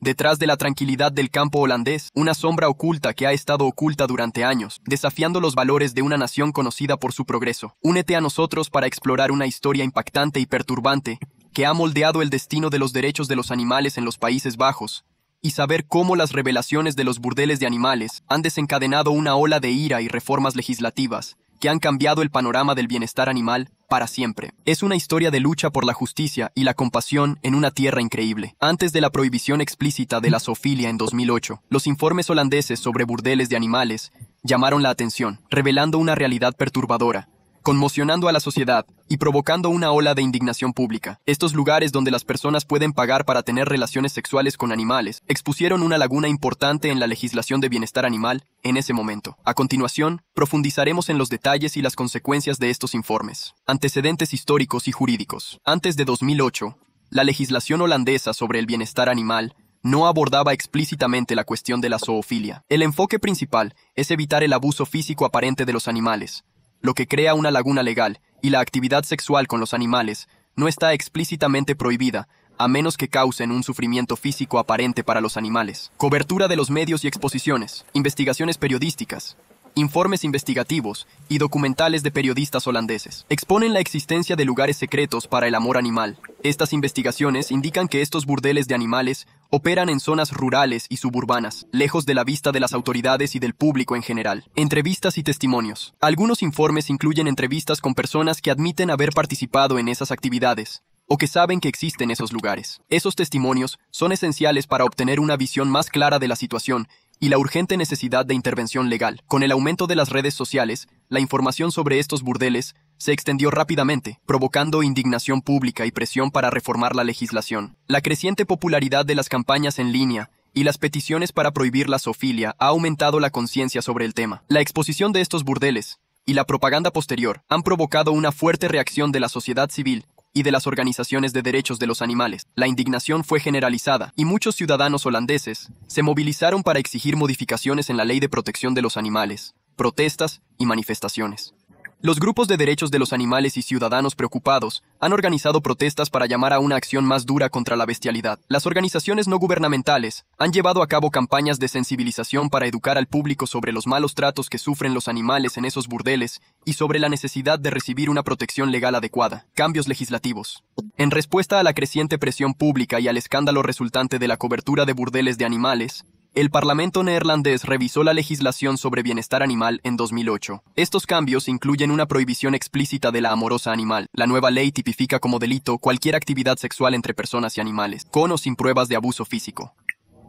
Detrás de la tranquilidad del campo holandés, una sombra oculta que ha estado oculta durante años, desafiando los valores de una nación conocida por su progreso. Únete a nosotros para explorar una historia impactante y perturbante que ha moldeado el destino de los derechos de los animales en los Países Bajos, y saber cómo las revelaciones de los burdeles de animales han desencadenado una ola de ira y reformas legislativas que han cambiado el panorama del bienestar animal para siempre. Es una historia de lucha por la justicia y la compasión en una tierra increíble. Antes de la prohibición explícita de la zoofilia en 2008, los informes holandeses sobre burdeles de animales llamaron la atención, revelando una realidad perturbadora conmocionando a la sociedad y provocando una ola de indignación pública. Estos lugares donde las personas pueden pagar para tener relaciones sexuales con animales expusieron una laguna importante en la legislación de bienestar animal en ese momento. A continuación, profundizaremos en los detalles y las consecuencias de estos informes. Antecedentes históricos y jurídicos. Antes de 2008, la legislación holandesa sobre el bienestar animal no abordaba explícitamente la cuestión de la zoofilia. El enfoque principal es evitar el abuso físico aparente de los animales, lo que crea una laguna legal, y la actividad sexual con los animales no está explícitamente prohibida, a menos que causen un sufrimiento físico aparente para los animales. Cobertura de los medios y exposiciones, investigaciones periodísticas, informes investigativos y documentales de periodistas holandeses. Exponen la existencia de lugares secretos para el amor animal. Estas investigaciones indican que estos burdeles de animales Operan en zonas rurales y suburbanas, lejos de la vista de las autoridades y del público en general. Entrevistas y testimonios. Algunos informes incluyen entrevistas con personas que admiten haber participado en esas actividades o que saben que existen esos lugares. Esos testimonios son esenciales para obtener una visión más clara de la situación y la urgente necesidad de intervención legal. Con el aumento de las redes sociales, la información sobre estos burdeles se extendió rápidamente, provocando indignación pública y presión para reformar la legislación. La creciente popularidad de las campañas en línea y las peticiones para prohibir la zoofilia ha aumentado la conciencia sobre el tema. La exposición de estos burdeles y la propaganda posterior han provocado una fuerte reacción de la sociedad civil y de las organizaciones de derechos de los animales. La indignación fue generalizada y muchos ciudadanos holandeses se movilizaron para exigir modificaciones en la ley de protección de los animales, protestas y manifestaciones. Los grupos de derechos de los animales y ciudadanos preocupados han organizado protestas para llamar a una acción más dura contra la bestialidad. Las organizaciones no gubernamentales han llevado a cabo campañas de sensibilización para educar al público sobre los malos tratos que sufren los animales en esos burdeles y sobre la necesidad de recibir una protección legal adecuada. Cambios legislativos. En respuesta a la creciente presión pública y al escándalo resultante de la cobertura de burdeles de animales, el Parlamento neerlandés revisó la legislación sobre bienestar animal en 2008. Estos cambios incluyen una prohibición explícita de la amorosa animal. La nueva ley tipifica como delito cualquier actividad sexual entre personas y animales, con o sin pruebas de abuso físico.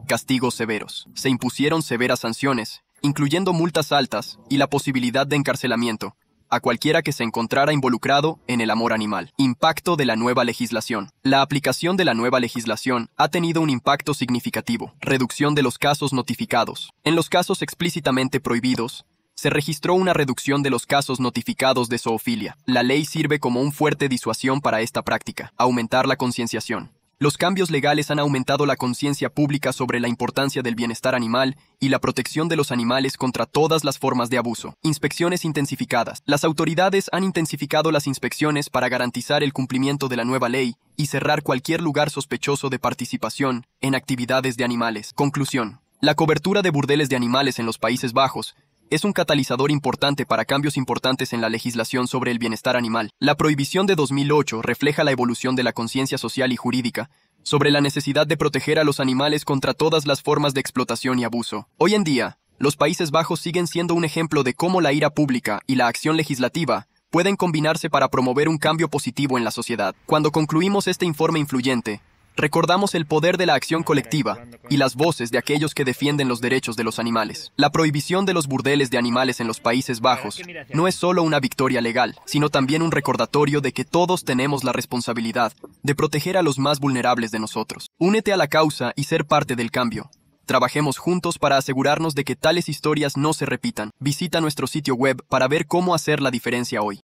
Castigos severos. Se impusieron severas sanciones, incluyendo multas altas y la posibilidad de encarcelamiento, a cualquiera que se encontrara involucrado en el amor animal. Impacto de la nueva legislación. La aplicación de la nueva legislación ha tenido un impacto significativo. Reducción de los casos notificados. En los casos explícitamente prohibidos, se registró una reducción de los casos notificados de zoofilia. La ley sirve como un fuerte disuasión para esta práctica, aumentar la concienciación. Los cambios legales han aumentado la conciencia pública sobre la importancia del bienestar animal y la protección de los animales contra todas las formas de abuso. Inspecciones intensificadas. Las autoridades han intensificado las inspecciones para garantizar el cumplimiento de la nueva ley y cerrar cualquier lugar sospechoso de participación en actividades de animales. Conclusión. La cobertura de burdeles de animales en los Países Bajos es un catalizador importante para cambios importantes en la legislación sobre el bienestar animal. La prohibición de 2008 refleja la evolución de la conciencia social y jurídica sobre la necesidad de proteger a los animales contra todas las formas de explotación y abuso. Hoy en día, los Países Bajos siguen siendo un ejemplo de cómo la ira pública y la acción legislativa pueden combinarse para promover un cambio positivo en la sociedad. Cuando concluimos este informe influyente, recordamos el poder de la acción colectiva y las voces de aquellos que defienden los derechos de los animales. La prohibición de los burdeles de animales en los Países Bajos no es solo una victoria legal, sino también un recordatorio de que todos tenemos la responsabilidad de proteger a los más vulnerables de nosotros. Únete a la causa y ser parte del cambio. Trabajemos juntos para asegurarnos de que tales historias no se repitan. Visita nuestro sitio web para ver cómo hacer la diferencia hoy.